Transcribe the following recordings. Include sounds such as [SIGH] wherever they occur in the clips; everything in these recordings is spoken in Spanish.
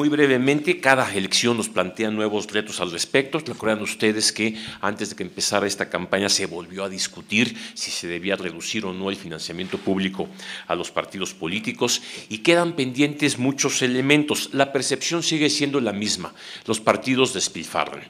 Muy brevemente, cada elección nos plantea nuevos retos al respecto. Recuerdan ustedes que antes de que empezara esta campaña se volvió a discutir si se debía reducir o no el financiamiento público a los partidos políticos y quedan pendientes muchos elementos. La percepción sigue siendo la misma. Los partidos despilfarran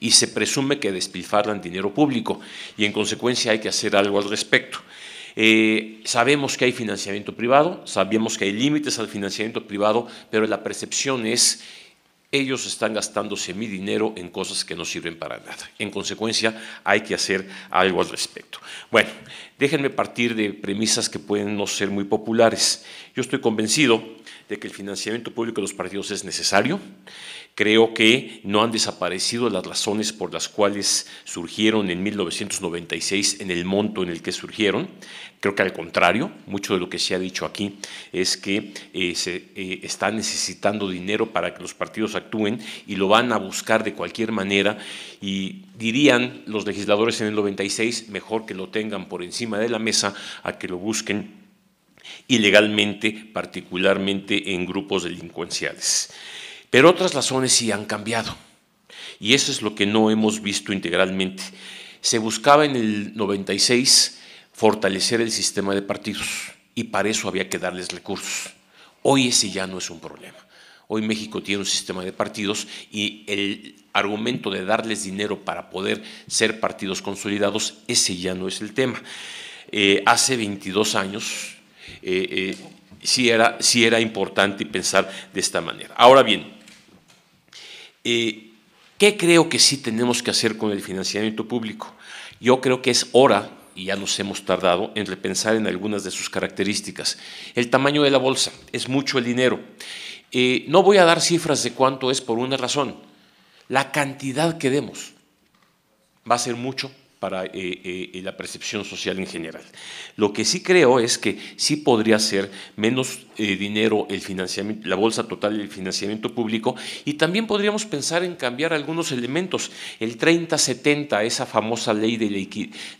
y se presume que despilfarran dinero público y en consecuencia hay que hacer algo al respecto. Eh, sabemos que hay financiamiento privado, sabemos que hay límites al financiamiento privado, pero la percepción es ellos están gastándose mi dinero en cosas que no sirven para nada. En consecuencia, hay que hacer algo al respecto. Bueno, déjenme partir de premisas que pueden no ser muy populares. Yo estoy convencido de que el financiamiento público de los partidos es necesario, Creo que no han desaparecido las razones por las cuales surgieron en 1996 en el monto en el que surgieron. Creo que al contrario, mucho de lo que se ha dicho aquí es que eh, se eh, está necesitando dinero para que los partidos actúen y lo van a buscar de cualquier manera y dirían los legisladores en el 96 mejor que lo tengan por encima de la mesa a que lo busquen ilegalmente, particularmente en grupos delincuenciales. Pero otras razones sí han cambiado. Y eso es lo que no hemos visto integralmente. Se buscaba en el 96 fortalecer el sistema de partidos y para eso había que darles recursos. Hoy ese ya no es un problema. Hoy México tiene un sistema de partidos y el argumento de darles dinero para poder ser partidos consolidados, ese ya no es el tema. Eh, hace 22 años eh, eh, era, sí era importante pensar de esta manera. Ahora bien, eh, ¿qué creo que sí tenemos que hacer con el financiamiento público? Yo creo que es hora, y ya nos hemos tardado, en repensar en algunas de sus características. El tamaño de la bolsa, es mucho el dinero. Eh, no voy a dar cifras de cuánto es por una razón. La cantidad que demos va a ser mucho para eh, eh, la percepción social en general. Lo que sí creo es que sí podría ser menos eh, dinero el financiamiento, la bolsa total del financiamiento público y también podríamos pensar en cambiar algunos elementos. El 30-70, esa famosa ley de la,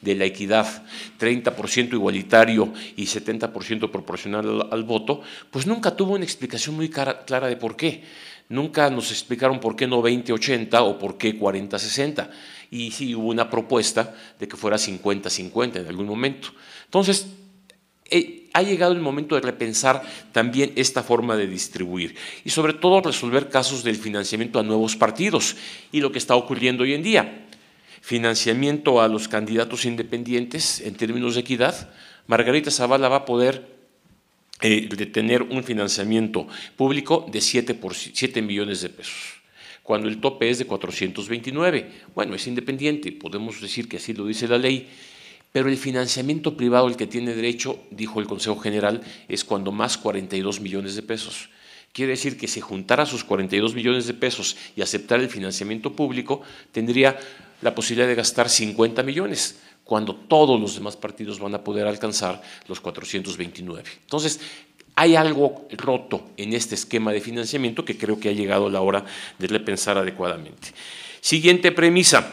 de la equidad, 30% igualitario y 70% proporcional al, voto, pues nunca tuvo una explicación muy clara de por qué Nunca nos explicaron por qué no 20-80 o por qué 40-60. Y sí hubo una propuesta de que fuera 50-50 en algún momento. Entonces, eh, ha llegado el momento de repensar también esta forma de distribuir y sobre todo resolver casos del financiamiento a nuevos partidos y lo que está ocurriendo hoy en día. Financiamiento a los candidatos independientes en términos de equidad. Margarita Zavala va a poder eh, de tener un financiamiento público de 7, por, 7 millones de pesos cuando el tope es de 429. Bueno, es independiente, podemos decir que así lo dice la ley, pero el financiamiento privado el que tiene derecho, dijo el Consejo General, es cuando más 42 millones de pesos. Quiere decir que si juntara sus 42 millones de pesos y aceptara el financiamiento público, tendría la posibilidad de gastar 50 millones cuando todos los demás partidos van a poder alcanzar los 429. Entonces, hay algo roto en este esquema de financiamiento que creo que ha llegado la hora de repensar adecuadamente. Siguiente premisa.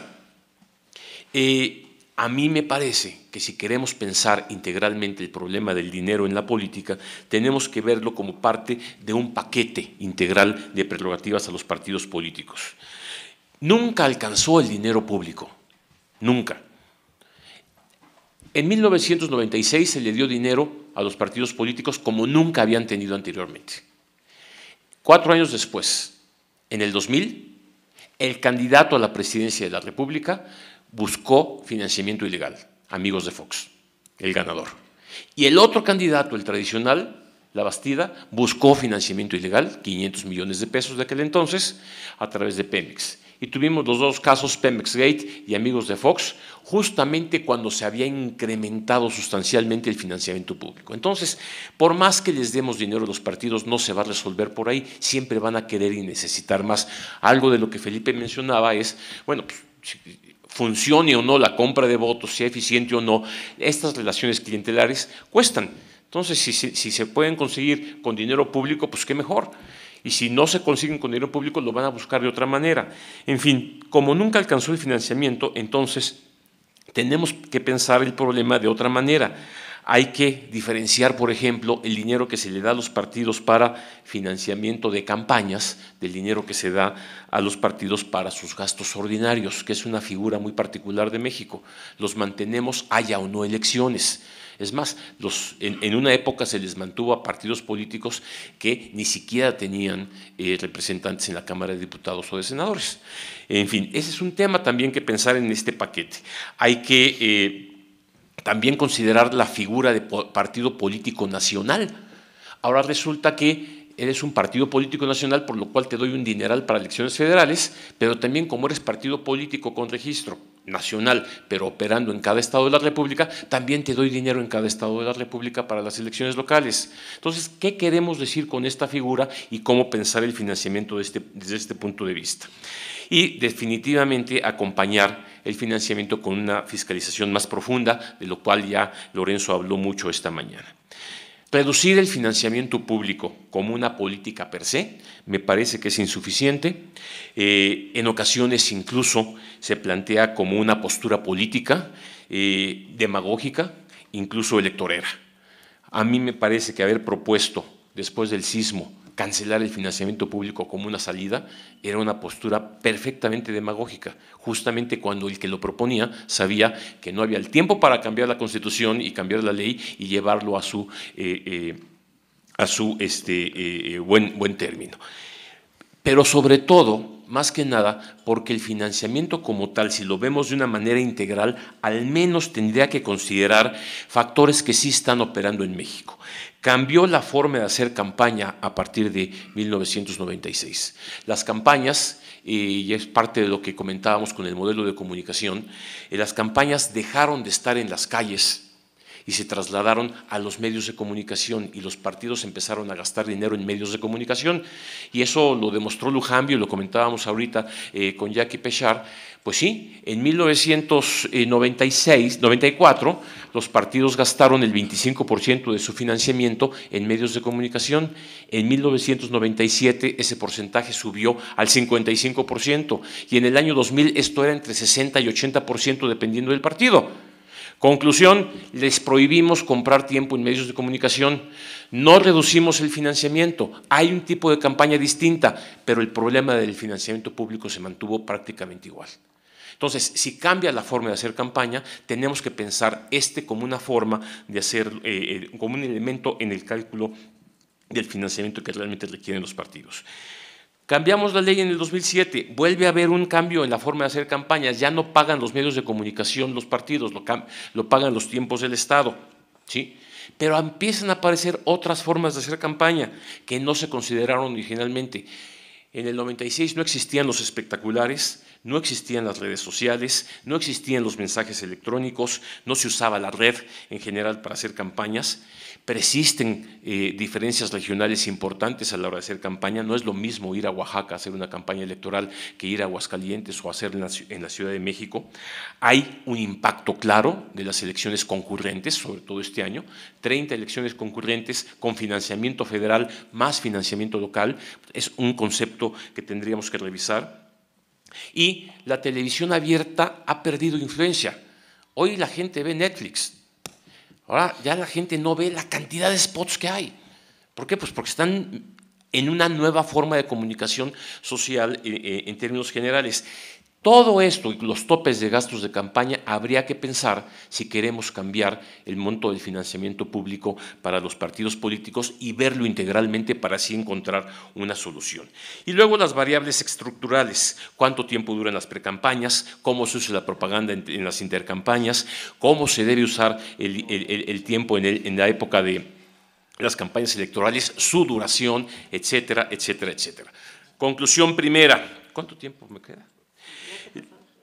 Eh, a mí me parece que si queremos pensar integralmente el problema del dinero en la política, tenemos que verlo como parte de un paquete integral de prerrogativas a los partidos políticos. Nunca alcanzó el dinero público, nunca. En 1996 se le dio dinero a los partidos políticos como nunca habían tenido anteriormente. Cuatro años después, en el 2000, el candidato a la presidencia de la República buscó financiamiento ilegal, amigos de Fox, el ganador. Y el otro candidato, el tradicional, la Bastida buscó financiamiento ilegal, 500 millones de pesos de aquel entonces, a través de Pemex y tuvimos los dos casos Pemexgate y Amigos de Fox, justamente cuando se había incrementado sustancialmente el financiamiento público. Entonces, por más que les demos dinero a los partidos, no se va a resolver por ahí, siempre van a querer y necesitar más. Algo de lo que Felipe mencionaba es, bueno, pues, funcione o no la compra de votos, sea eficiente o no, estas relaciones clientelares cuestan. Entonces, si se pueden conseguir con dinero público, pues qué mejor y si no se consiguen con dinero público lo van a buscar de otra manera. En fin, como nunca alcanzó el financiamiento, entonces tenemos que pensar el problema de otra manera. Hay que diferenciar, por ejemplo, el dinero que se le da a los partidos para financiamiento de campañas del dinero que se da a los partidos para sus gastos ordinarios, que es una figura muy particular de México. Los mantenemos haya o no elecciones. Es más, en, una época se les mantuvo a partidos políticos que ni siquiera tenían eh, representantes en la Cámara de Diputados o de Senadores. En fin, ese es un tema también que pensar en este paquete. Hay que eh, también considerar la figura de partido político nacional. Ahora resulta que eres un partido político nacional, por lo cual te doy un dineral para elecciones federales, pero también como eres partido político con registro nacional, pero operando en cada estado de la República, también te doy dinero en cada estado de la República para las elecciones locales. Entonces, ¿qué queremos decir con esta figura y cómo pensar el financiamiento este, desde este punto de vista? Y definitivamente acompañar el financiamiento con una fiscalización más profunda, de lo cual ya Lorenzo habló mucho esta mañana. Reducir el financiamiento público como una política per se me parece que es insuficiente. Eh, en ocasiones incluso se plantea como una postura política eh, demagógica, incluso electorera. A mí me parece que haber propuesto después del sismo cancelar el financiamiento público como una salida era una postura perfectamente demagógica, justamente cuando el que lo proponía sabía que no había el tiempo para cambiar la constitución y cambiar la ley y llevarlo a su, eh, eh, a su este, eh, buen, buen término. Pero sobre todo, más que nada porque el financiamiento como tal, si lo vemos de una manera integral, al menos tendría que considerar factores que sí están operando en México. Cambió la forma de hacer campaña a partir de 1996. Las campañas, eh, y es parte de lo que comentábamos con el modelo de comunicación, eh, las campañas dejaron de estar en las calles y se trasladaron a los medios de comunicación y los partidos empezaron a gastar dinero en medios de comunicación. Y eso lo demostró Lujambio, lo comentábamos ahorita eh, con Jackie Pechar. Pues sí, en 1996, 94, los partidos gastaron el 25% de su financiamiento en medios de comunicación. En 1997 ese porcentaje subió al 55% y en el año 2000 esto era entre 60 y 80% dependiendo del partido. Conclusión, les prohibimos comprar tiempo en medios de comunicación, no reducimos el financiamiento, hay un tipo de campaña distinta, pero el problema del financiamiento público se mantuvo prácticamente igual. Entonces, si cambia la forma de hacer campaña, tenemos que pensar este como una forma de hacer, eh, eh, como un elemento en el cálculo del financiamiento que realmente requieren los partidos. Cambiamos la ley en el 2007, vuelve a haber un cambio en la forma de hacer campañas, ya no pagan los medios de comunicación los partidos, lo, pagan los tiempos del Estado, ¿sí? Pero empiezan a aparecer otras formas de hacer campaña que no se consideraron originalmente. En el 96 no existían los espectaculares, no existían las redes sociales, no existían los mensajes electrónicos, no se usaba la red en general para hacer campañas. Persisten eh, diferencias regionales importantes a la hora de hacer campaña. No es lo mismo ir a Oaxaca a hacer una campaña electoral que ir a Aguascalientes o hacer en la Ciudad de México. Hay un impacto claro de las elecciones concurrentes, sobre todo este año. 30 elecciones concurrentes con financiamiento federal más financiamiento local. Es un concepto que tendríamos que revisar. Y la televisión abierta ha perdido influencia. Hoy la gente ve Netflix. Ahora ya la gente no ve la cantidad de spots que hay. ¿Por qué? Pues porque están en una nueva forma de comunicación social eh, eh, en términos generales. Todo esto y los topes de gastos de campaña habría que pensar si queremos cambiar el monto del financiamiento público para los partidos políticos y verlo integralmente para así encontrar una solución. Y luego las variables estructurales, cuánto tiempo duran las precampañas, cómo se usa la propaganda en, las intercampañas, cómo se debe usar el, tiempo en, en la época de las campañas electorales, su duración, etcétera, etcétera, etcétera. Conclusión primera. ¿Cuánto tiempo me queda?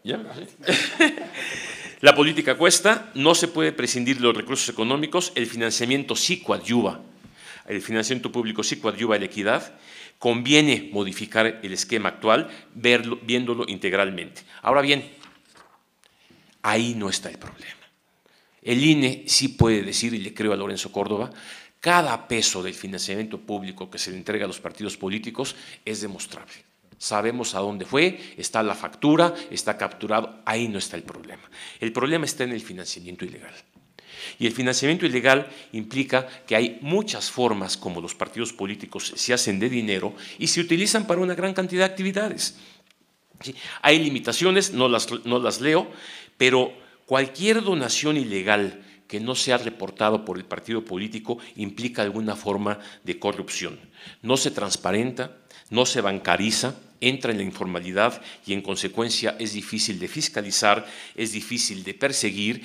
[LAUGHS] La política cuesta, no se puede prescindir de los recursos económicos, el financiamiento sí coadyuva, el financiamiento público sí coadyuva la equidad, conviene modificar el esquema actual viéndolo integralmente. Ahora bien, ahí no está el problema. El INE sí puede decir, y le creo a Lorenzo Córdoba, cada peso del financiamiento público que se le entrega a los partidos políticos es demostrable sabemos a dónde fue, está la factura, está capturado, ahí no está el problema. El problema está en el financiamiento ilegal. Y el financiamiento ilegal implica que hay muchas formas como los partidos políticos se hacen de dinero y se utilizan para una gran cantidad de actividades. Hay limitaciones, no las, no las leo, pero cualquier donación ilegal que no sea reportado por el partido político implica alguna forma de corrupción. No se transparenta, no se bancariza, entra en la informalidad y en consecuencia es difícil de fiscalizar, es difícil de perseguir.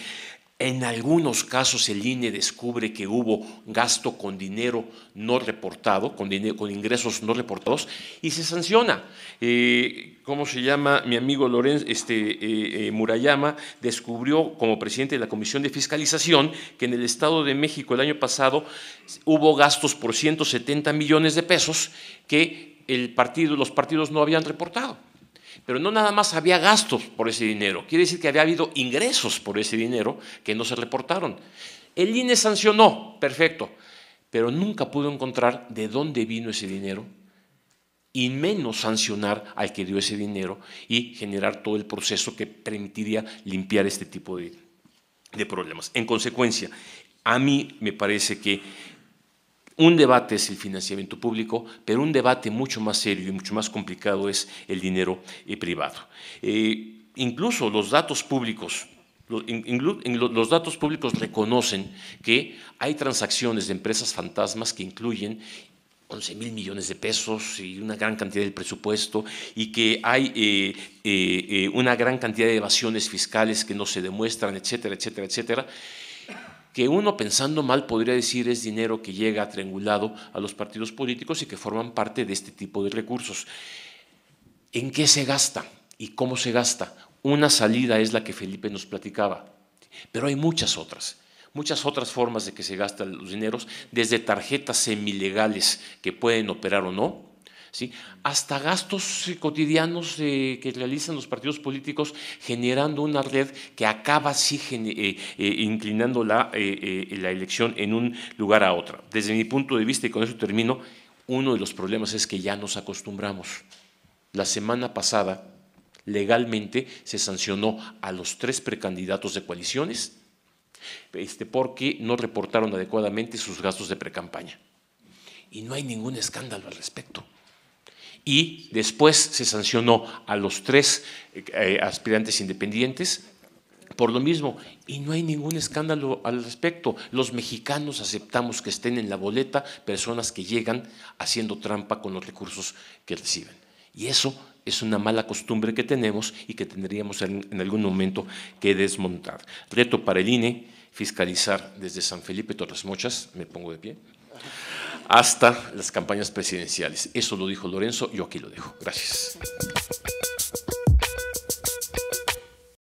En algunos casos el INE descubre que hubo gasto con dinero no reportado, con, ingresos no reportados, y se sanciona. Eh, ¿Cómo se llama? Mi amigo Lorenz este, eh, eh, Murayama descubrió como presidente de la Comisión de Fiscalización que en el Estado de México el año pasado hubo gastos por 170 millones de pesos que el partido, los partidos no habían reportado. Pero no nada más había gastos por ese dinero, quiere decir que había habido ingresos por ese dinero que no se reportaron. El INE sancionó, perfecto, pero nunca pudo encontrar de dónde vino ese dinero y menos sancionar al que dio ese dinero y generar todo el proceso que permitiría limpiar este tipo de, de problemas. En consecuencia, a mí me parece que un debate es el financiamiento público, pero un debate mucho más serio y mucho más complicado es el dinero eh, privado. Eh, incluso los datos públicos los datos públicos reconocen que hay transacciones de empresas fantasmas que incluyen 11 mil millones de pesos y una gran cantidad del presupuesto y que hay eh, una gran cantidad de evasiones fiscales que no se demuestran, etcétera, etcétera, etcétera que uno pensando mal podría decir es dinero que llega triangulado a los partidos políticos y que forman parte de este tipo de recursos. ¿En qué se gasta y cómo se gasta? Una salida es la que Felipe nos platicaba, pero hay muchas otras muchas otras formas de que se gastan los dineros, desde tarjetas semilegales que pueden operar o no, hasta gastos eh, cotidianos eh, que realizan los partidos políticos generando una red que acaba eh, inclinando la, elección en un lugar a otro. Desde mi punto de vista, y con eso termino, uno de los problemas es que ya nos acostumbramos. La semana pasada, legalmente, se sancionó a los tres precandidatos de coaliciones este, porque no reportaron adecuadamente sus gastos de precampaña. Y no hay ningún escándalo al respecto y después se sancionó a los tres eh, eh, aspirantes independientes por lo mismo, y no hay ningún escándalo al respecto. Los mexicanos aceptamos que estén en la boleta personas que llegan haciendo trampa con los recursos que reciben. Y eso es una mala costumbre que tenemos y que tendríamos en, en algún momento que desmontar. Reto para el INE, fiscalizar desde San Felipe Torres Mochas, me pongo de pie hasta las campañas presidenciales. Eso lo dijo Lorenzo, yo aquí lo dejo. Gracias.